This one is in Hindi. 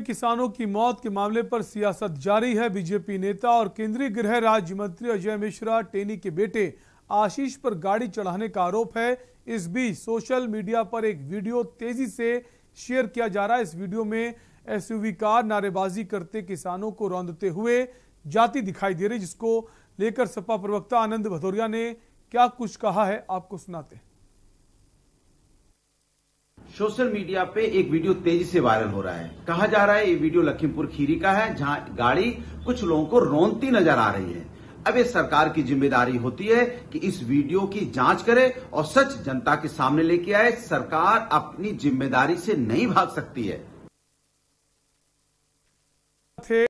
किसानों की मौत के मामले पर सियासत जारी है बीजेपी नेता और केंद्रीय गृह राज्य मंत्री अजय मिश्रा टेनी के बेटे आशीष पर गाड़ी चढ़ाने का आरोप है इस बीच सोशल मीडिया पर एक वीडियो तेजी से शेयर किया जा रहा है इस वीडियो में एसयूवी कार नारेबाजी करते किसानों को रौंदते हुए जाती दिखाई दे रही जिसको लेकर सपा प्रवक्ता आनंद भदौरिया ने क्या कुछ कहा है आपको सुनाते हैं सोशल मीडिया पे एक वीडियो तेजी से वायरल हो रहा है कहा जा रहा है ये वीडियो लखीमपुर खीरी का है जहां गाड़ी कुछ लोगों को रोनती नजर आ रही है अब ये सरकार की जिम्मेदारी होती है कि इस वीडियो की जांच करे और सच जनता के सामने लेके आए सरकार अपनी जिम्मेदारी से नहीं भाग सकती है